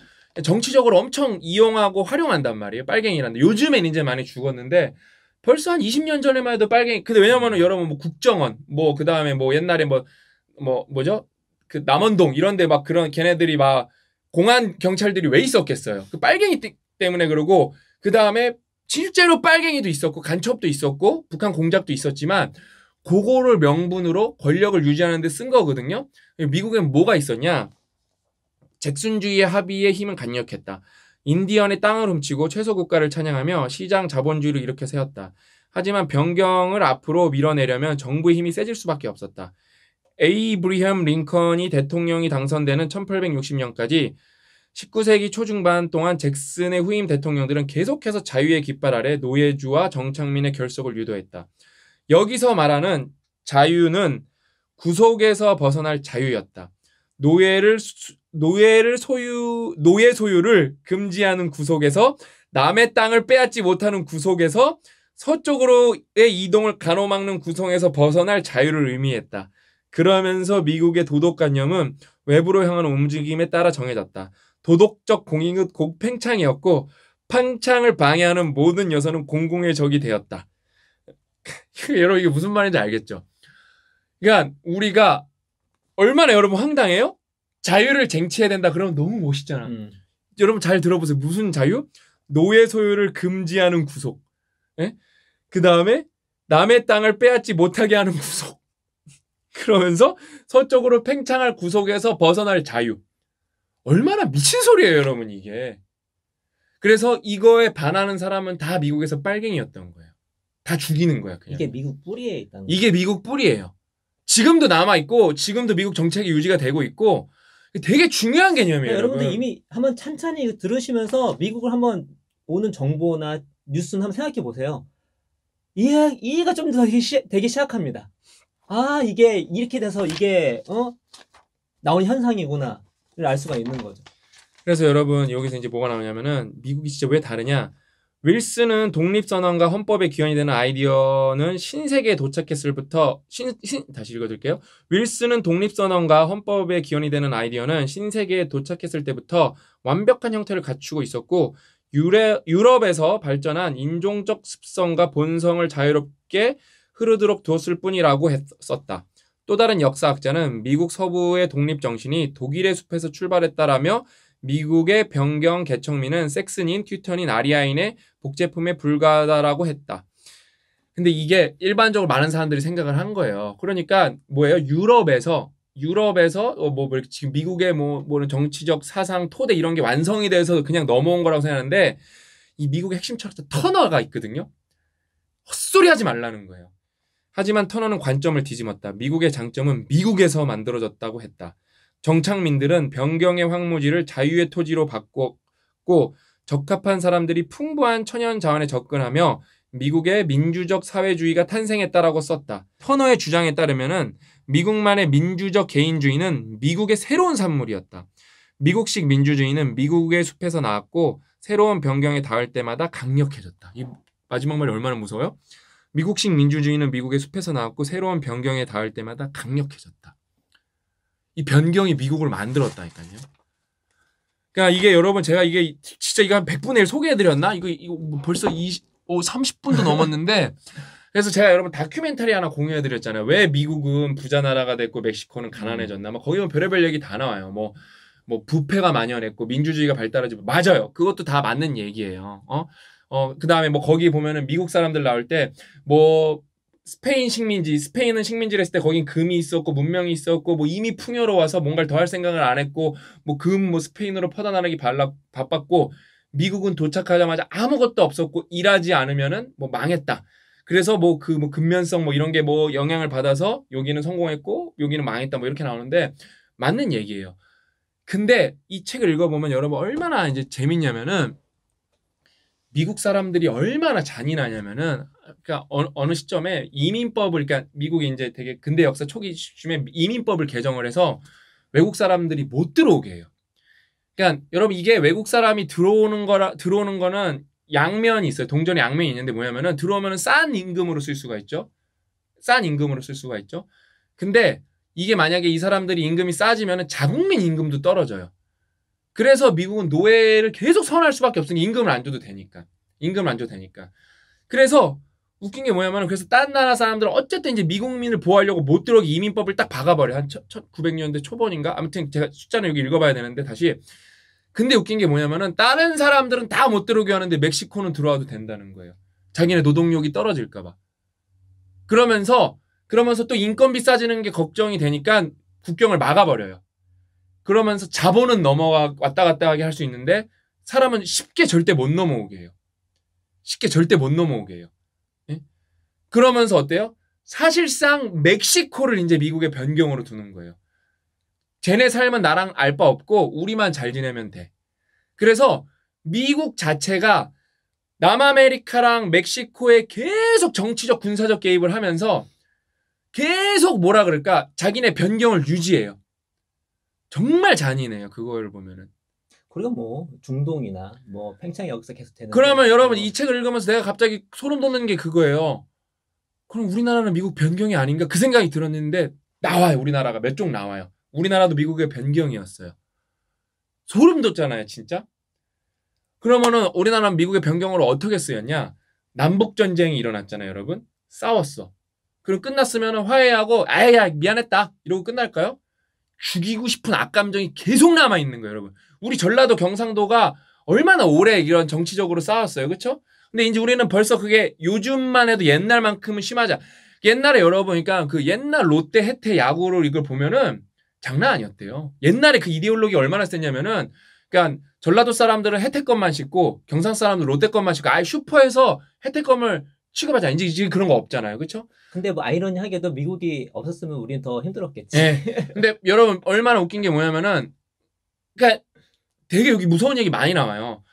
[SPEAKER 1] 정치적으로 엄청 이용하고 활용한단 말이에요. 빨갱이란 요즘엔 이제 많이 죽었는데 벌써 한 20년 전에만 해도 빨갱이. 근데 왜냐면은 여러분 뭐 국정원 뭐 그다음에 뭐 옛날에 뭐뭐 뭐 뭐죠? 그 남원동 이런 데 막 그런 걔네들이 막 공안 경찰들이 왜 있었겠어요. 그 빨갱이 때문에 그러고 그다음에 실제로 빨갱이도 있었고 간첩도 있었고 북한 공작도 있었지만 그거를 명분으로 권력을 유지하는 데 쓴 거거든요. 미국엔 뭐가 있었냐? 잭슨주의 합의의 힘은 강력했다. 인디언의 땅을 훔치고 최소 국가를 찬양하며 시장 자본주의를 일으켜 세웠다. 하지만 변경을 앞으로 밀어내려면 정부의 힘이 세질 수밖에 없었다. 에이브리햄 링컨이 대통령이 당선되는 1860년까지 19세기 초중반 동안 잭슨의 후임 대통령들은 계속해서 자유의 깃발 아래 노예주와 정착민의 결속을 유도했다. 여기서 말하는 자유는 구속에서 벗어날 자유였다. 노예를 노예를 소유 노예 소유를 금지하는 구속에서 남의 땅을 빼앗지 못하는 구속에서 서쪽으로의 이동을 가로막는 구성에서 벗어날 자유를 의미했다. 그러면서 미국의 도덕관념은 외부로 향하는 움직임에 따라 정해졌다. 도덕적 공익은 곡팽창이었고 팽창을 방해하는 모든 여성은 공공의 적이 되었다. *laughs* 여러분 이게 무슨 말인지 알겠죠? 그러니까 우리가 얼마나 여러분 황당해요? 자유를 쟁취해야 된다 그러면 너무 멋있잖아. 음. 여러분 잘 들어보세요. 무슨 자유? 노예 소유를 금지하는 구속. 예? 그 다음에 남의 땅을 빼앗지 못하게 하는 구속. *laughs* 그러면서 서쪽으로 팽창할 구속에서 벗어날 자유. 얼마나 미친 소리예요, 여러분 이게. 그래서 이거에 반하는 사람은 다 미국에서 빨갱이였던 거예요. 다 죽이는 거야 그냥. 이게 미국 뿌리에 있다는. 이게 미국 뿌리예요. 지금도 남아 있고 지금도 미국 정책이 유지가 되고 있고 되게 중요한 개념이에요. 네, 여러분들
[SPEAKER 2] 이미 한번 찬찬히 들으시면서 미국을 한번 오는 정보나 뉴스는 한번 생각해 보세요. 이해 이해가 좀 더 되기 시작합니다. 아 이게 이렇게 돼서 이게 어 나온 현상이구나를 알 수가 있는 거죠.
[SPEAKER 1] 그래서 여러분 여기서 이제 뭐가 나오냐면은 미국이 진짜 왜 다르냐? 윌슨은 독립선언과 헌법의 기원이 되는 아이디어는 신세계에 도착했을 부터 신, 신 다시 읽어줄게요. 윌슨은 독립선언과 헌법의 기원이 되는 아이디어는 신세계에 도착했을 때부터 완벽한 형태를 갖추고 있었고 유래, 유럽에서 발전한 인종적 습성과 본성을 자유롭게 흐르도록 두었을 뿐이라고 했었다. 또 다른 역사학자는 미국 서부의 독립 정신이 독일의 숲에서 출발했다라며 미국의 변경 개척민은 섹슨인, 튜턴인, 아리아인의 복제품에 불과하다라고 했다. 근데 이게 일반적으로 많은 사람들이 생각을 한 거예요. 그러니까 뭐예요? 유럽에서 유럽에서 어, 뭐, 뭐 지금 미국의 뭐 뭐는 정치적 사상 토대 이런 게 완성이 돼서 그냥 넘어온 거라고 생각하는데 이 미국의 핵심 철학자 터너가 있거든요. 헛소리하지 말라는 거예요. 하지만 터너는 관점을 뒤집었다. 미국의 장점은 미국에서 만들어졌다고 했다. 정착민들은 변경의 황무지를 자유의 토지로 바꿨고 적합한 사람들이 풍부한 천연 자원에 접근하며 미국의 민주적 사회주의가 탄생했다라고 썼다. 터너의 주장에 따르면은 미국만의 민주적 개인주의는 미국의 새로운 산물이었다. 미국식 민주주의는 미국의 숲에서 나왔고 새로운 변경에 닿을 때마다 강력해졌다. 이 마지막 말이 얼마나 무서워요? 미국식 민주주의는 미국의 숲에서 나왔고 새로운 변경에 닿을 때마다 강력해졌다. 이 변경이 미국을 만들었다니까요. 그러니까 이게 여러분 제가 이게 진짜 이거 한 100분의 1 소개해드렸나? 이거, 이거 뭐 벌써 20, 오, 30분도 넘었는데 *laughs* 그래서 제가 여러분 다큐멘터리 하나 공유해드렸잖아요. 왜 미국은 부자 나라가 됐고 멕시코는 가난해졌나? 막 뭐 거기 보면 뭐 별의별 얘기 다 나와요. 뭐, 뭐 부패가 만연했고 민주주의가 발달하지 맞아요. 그것도 다 맞는 얘기예요. 어? 어, 그 다음에 뭐 거기 보면은 미국 사람들 나올 때뭐 스페인 식민지, 스페인은 식민지를 했을 때 거긴 금이 있었고 문명이 있었고 뭐 이미 풍요로워서 뭔가를 더 할 생각을 안 했고 뭐 금뭐 뭐 스페인으로 퍼다 나르기 발라, 바빴고 미국은 도착하자마자 아무것도 없었고 일하지 않으면은 뭐 망했다. 그래서 뭐 그뭐 그뭐 근면성 뭐 이런 게 뭐 영향을 받아서 여기는 성공했고 여기는 망했다 뭐 이렇게 나오는데 맞는 얘기예요. 근데 이 책을 읽어보면 여러분 얼마나 이제 재밌냐면은 미국 사람들이 얼마나 잔인하냐면은 그러니까 어, 느 시점에 이민법을 그러니까 미국이 이제 되게 근대 역사 초기 시에 이민법을 개정을 해서 외국 사람들이 못 들어오게 해요. 그러니까 여러분 이게 외국 사람이 들어오는 거라 들어오는 거는 양면이 있어요. 동전의 양면이 있는데 뭐냐면은 들어오면은 싼 임금으로 쓸 수가 있죠. 싼 임금으로 쓸 수가 있죠. 근데 이게 만약에 이 사람들이 임금이 싸지면은 자국민 임금도 떨어져요. 그래서 미국은 노예를 계속 선할 수밖에 없으니 임금을 안 줘도 되니까. 임금을 안 줘도 되니까. 그래서 웃긴 게 뭐냐면 그래서 딴 나라 사람들은 어쨌든 이제 미국민을 보호하려고 못 들어오게 이민법을 딱 박아버려 한 1900년대 초반인가 아무튼 제가 숫자는 여기 읽어봐야 되는데 다시 근데 웃긴 게 뭐냐면은 다른 사람들은 다 못 들어오게 하는데 멕시코는 들어와도 된다는 거예요 자기네 노동력이 떨어질까봐 그러면서 그러면서 또 인건비 싸지는 게 걱정이 되니까 국경을 막아버려요 그러면서 자본은 넘어가 왔다 갔다 하게 할 수 있는데 사람은 쉽게 절대 못 넘어오게 해요. 쉽게 절대 못 넘어오게 해요. 예? 그러면서 어때요? 사실상 멕시코를 이제 미국의 변경으로 두는 거예요. 쟤네 삶은 나랑 알 바 없고 우리만 잘 지내면 돼. 그래서 미국 자체가 남아메리카랑 멕시코에 계속 정치적 군사적 개입을 하면서 계속 뭐라 그럴까 자기네 변경을 유지해요. 정말 잔인해요. 그걸 보면은. 그리고 뭐 중동이나 뭐 팽창이 여기서 계속되는. 그러면 게... 여러분 이 뭐 책을 읽으면서 내가 갑자기 소름 돋는 게 그거예요. 그럼 우리나라는 미국 변경이 아닌가 그 생각이 들었는데 나와요. 우리나라가 몇 쪽 나와요. 우리나라도 미국의 변경이었어요. 소름 돋잖아요, 진짜. 그러면은 우리나라는 미국의 변경으로 어떻게 쓰였냐? 남북 전쟁이 일어났잖아요, 여러분. 싸웠어. 그럼 끝났으면 화해하고 아야 미안했다 이러고 끝날까요? 죽이고 싶은 악감정이 계속 남아 있는 거예요, 여러분. 우리 전라도 경상도가 얼마나 오래 이런 정치적으로 싸웠어요, 그렇죠? 근데 이제 우리는 벌써 그게 요즘만 해도 옛날만큼은 심하자. 옛날에 여러분, 그러니까 그 옛날 롯데 혜태 야구를 이걸 보면은 장난 아니었대요. 옛날에 그 이데올로기 얼마나 셌냐면은, 그러니까 전라도 사람들은 혜택권만 씻고 경상 사람들은 롯데권만 씻고 아예 슈퍼에서 혜택권을 취급하지 않아 이제 그런 거 없잖아요. 그렇죠? 근데 뭐 아이러니하게도 미국이 없었으면 우리는 더 힘들었겠지. 네. *laughs* 근데 여러분 얼마나 웃긴 게 뭐냐면은 그니까 되게 여기 무서운 얘기 많이 나와요.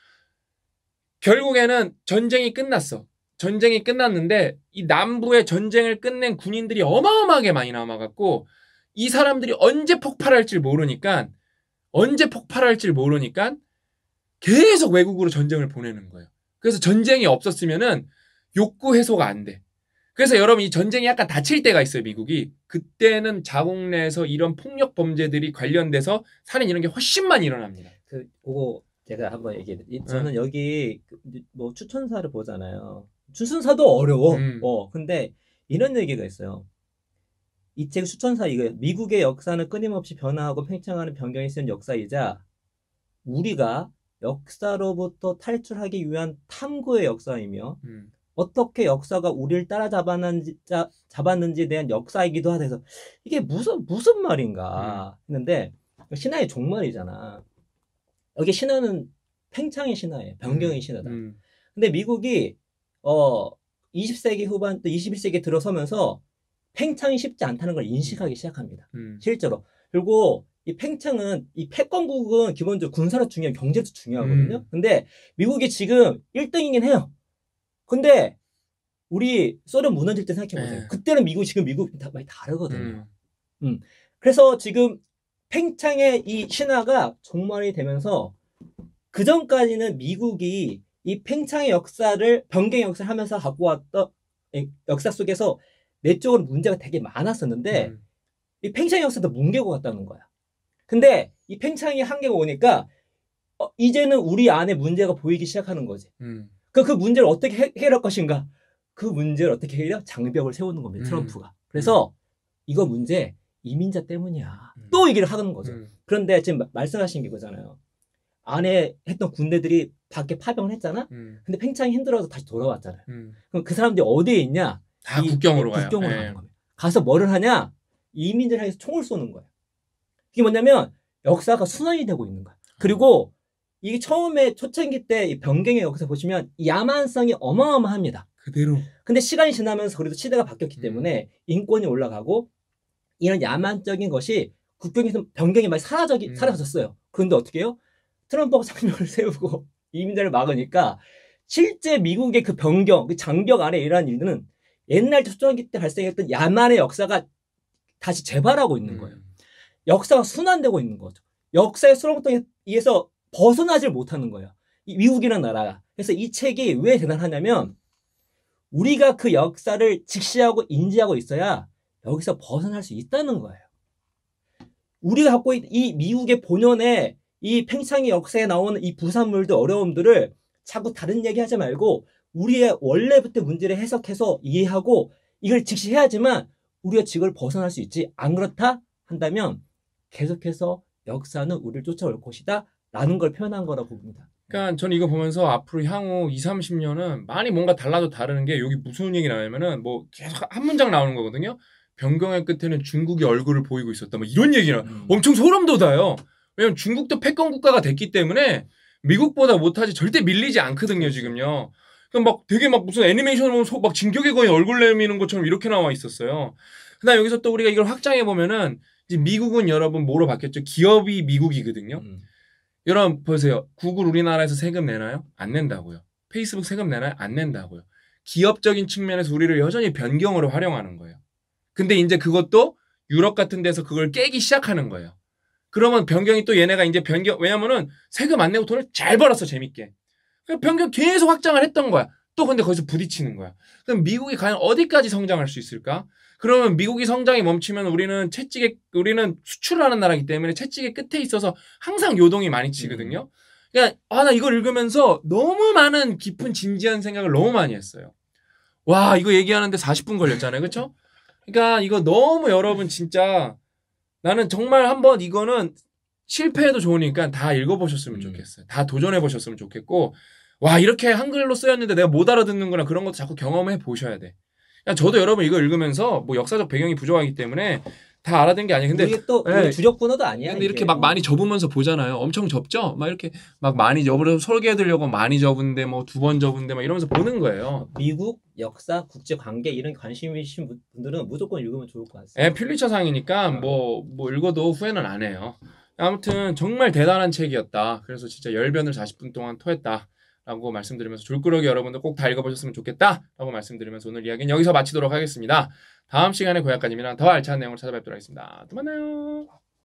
[SPEAKER 1] 결국에는 전쟁이 끝났어. 전쟁이 끝났는데 이 남부의 전쟁을 끝낸 군인들이 어마어마하게 많이 남아갖고 이 사람들이 언제 폭발할지 모르니까 언제 폭발할지 모르니까 계속 외국으로 전쟁을 보내는 거예요. 그래서 전쟁이 없었으면은 욕구 해소가 안 돼. 그래서 여러분 이 전쟁이 약간 다칠 때가 있어요 미국이 그때는 자국 내에서 이런 폭력 범죄들이 관련돼서 살인 이런 게 훨씬 많이 일어납니다.
[SPEAKER 2] 그 그거 제가 한번 얘기해. 네. 저는 응. 여기 그, 뭐 추천사를 보잖아요. 추천사도 어려워. 음. 어 근데 이런 얘기가 있어요. 이 책 추천사 이거 미국의 역사는 끊임없이 변화하고 팽창하는 변경이 쓰는 역사이자 우리가 역사로부터 탈출하기 위한 탐구의 역사이며 음. 어떻게 역사가 우리를 따라잡았는지 잡았는지에 대한 역사이기도 하돼서 이게 무슨 무슨 말인가 음. 했는데 신화의 종말이잖아. 여기 신화는 팽창의 신화예요. 변경의 음. 신화다. 음. 근데 미국이 어 20세기 후반 또 21세기 들어서면서 팽창이 쉽지 않다는 걸 인식하기 음. 시작합니다. 음. 실제로. 그리고 이 팽창은 이 패권국은 기본적으로 군사로 중요한 경제도 중요하거든요. 음. 근데 미국이 지금 1등이긴 해요. 근데 우리 소련 무너질 때 생각해 보세요. 네. 그때는 미국 지금 미국 다 많이 다르거든요. 음. 음. 그래서 지금 팽창의 이 신화가 종말이 되면서 그 전까지는 미국이 이 팽창의 역사를 변경 역사를 하면서 갖고 왔던 예, 역사 속에서 내적으로 문제가 되게 많았었는데 음. 이 팽창의 역사도 뭉개고 갔다는 거야. 근데 이 팽창이 한계가 오니까 어, 이제는 우리 안에 문제가 보이기 시작하는 거지. 음. 그, 그 문제를 어떻게 해, 결할 것인가? 그 문제를 어떻게 해결해? 장벽을 세우는 겁니다. 음. 트럼프가. 음. 그래서 이거 문제 이민자 때문이야. 음. 또 얘기를 하는 거죠. 그런데 지금 말씀하신 게 그거잖아요. 안에 했던 군대들이 밖에 파병을 했잖아. 음. 근데 팽창이 힘들어서 다시 돌아왔잖아요. 음. 그럼 그 사람들이 어디에 있냐? 다 이, 국경으로 가요. 국경으로 예. 가는 겁니다. 가서 뭐를 하냐? 이민들 향해서 총을 쏘는 거예요. 이게 뭐냐면 역사가 순환이 되고 있는 거야. 그리고 이게 처음에 초창기 때 변경의 역사 보시면 야만성이 어마어마합니다. 그대로. 근데 시간이 지나면서 그래도 시대가 바뀌었기 음. 때문에 인권이 올라가고 이런 야만적인 것이 국경에서 변경이 많이 사라져 음. 사라졌어요. 그런데 어떻게 해요? 트럼프가 상명을 *laughs* 세우고 이민자를 막으니까 실제 미국의 그 변경, 그 장벽 아래 일어난 일들은 옛날 초창기 때 발생했던 야만의 역사가 다시 재발하고 있는 음. 거예요. 음. 역사가 순환되고 있는 거죠. 역사의 수렁통에 의해서 벗어나질 못하는 거예요. 미국이라는 나라가. 그래서 이 책이 왜 대단하냐면 우리가 그 역사를 직시하고 인지하고 있어야 여기서 벗어날 수 있다는 거예요. 우리가 갖고 이 미국의 본연의 이 팽창의 역사에 나오는 이 부산물들 어려움들을 자꾸 다른 얘기 하지 말고 우리의 원래부터 문제를 해석해서 이해하고 이걸 직시해야지만 우리가 지금 벗어날 수 있지. 안 그렇다 한다면 계속해서 역사는 우리를 쫓아올
[SPEAKER 1] 것이다 라는
[SPEAKER 2] 걸 표현한 거라고 봅니다.
[SPEAKER 1] 그러니까 저 이거 보면서 앞으로 향후 2, 30년은 많이 뭔가 달라도 다르는 게 여기 무슨 얘기 나냐면은 뭐 계속 한 문장 나오는 거거든요. 변경의 끝에는 중국의 얼굴을 보이고 있었다. 뭐 이런 얘기는 음. 엄청 소름 돋아요. 왜냐면 중국도 패권 국가가 됐기 때문에 미국보다 못하지 절대 밀리지 않거든요, 지금요. 그러니까 막 되게 막 무슨 애니메이션 보면 막 진격의 거인 얼굴 내미는 것처럼 이렇게 나와 있었어요. 그다음 여기서 또 우리가 이걸 확장해 보면은 이제 미국은 여러분 뭐로 바뀌었죠? 기업이 미국이거든요. 음. 여러분 보세요. 구글 우리나라에서 세금 내나요? 안 낸다고요. 페이스북 세금 내나요? 안 낸다고요. 기업적인 측면에서 우리를 여전히 변경으로 활용하는 거예요. 근데 이제 그것도 유럽 같은 데서 그걸 깨기 시작하는 거예요. 그러면 변경이 또 얘네가 이제 변경 왜냐면은 세금 안 내고 돈을 잘 벌었어 재밌게. 변경 계속 확장을 했던 거야. 또 근데 거기서 부딪히는 거야. 그럼 미국이 과연 어디까지 성장할 수 있을까? 그러면 미국이 성장이 멈추면 우리는 채찍에 우리는 수출하는 나라기 때문에 채찍의 끝에 있어서 항상 요동이 많이 치거든요. 음. 그러니까 아 나 이걸 읽으면서 너무 많은 깊은 진지한 생각을 너무 많이 했어요. 와 이거 얘기하는데 40분 걸렸잖아요, 그렇죠? 그러니까 이거 너무 여러분 진짜 나는 정말 한번 이거는 실패해도 좋으니까 다 읽어보셨으면 음. 좋겠어요. 다 도전해보셨으면 좋겠고 와 이렇게 한글로 쓰였는데 내가 못알아듣는거나 그런 것도 자꾸 경험해 보셔야 돼. 야, 저도 여러분 이거 읽으면서 뭐 역사적 배경이 부족하기 때문에 다 알아듣는 게 아니에요. 근데 이게 또 예. 주력 분어도 아니야. 근데 이렇게 이게. 막 많이 접으면서 보잖아요. 엄청 접죠. 막 이렇게 막 많이 접으면서 설계해드리려고 많이 접은데 뭐 두 번 접은데 막 이러면서 보는 거예요. 미국
[SPEAKER 2] 역사, 국제 관계 이런 관심이신
[SPEAKER 1] 분들은 무조건 읽으면 좋을 것 같습니다. 예, 필리처상이니까 뭐뭐 네. 뭐 읽어도 후회는 안 해요. 아무튼 정말 대단한 책이었다. 그래서 진짜 열변을 40분 동안 토했다. 라고 말씀드리면서 줄꾸러기 여러분들 꼭 다 읽어보셨으면 좋겠다 라고 말씀드리면서 오늘 이야기는 여기서 마치도록 하겠습니다. 다음 시간에 고약가님이랑 더 알찬 내용을 찾아뵙도록 하겠습니다. 또 만나요.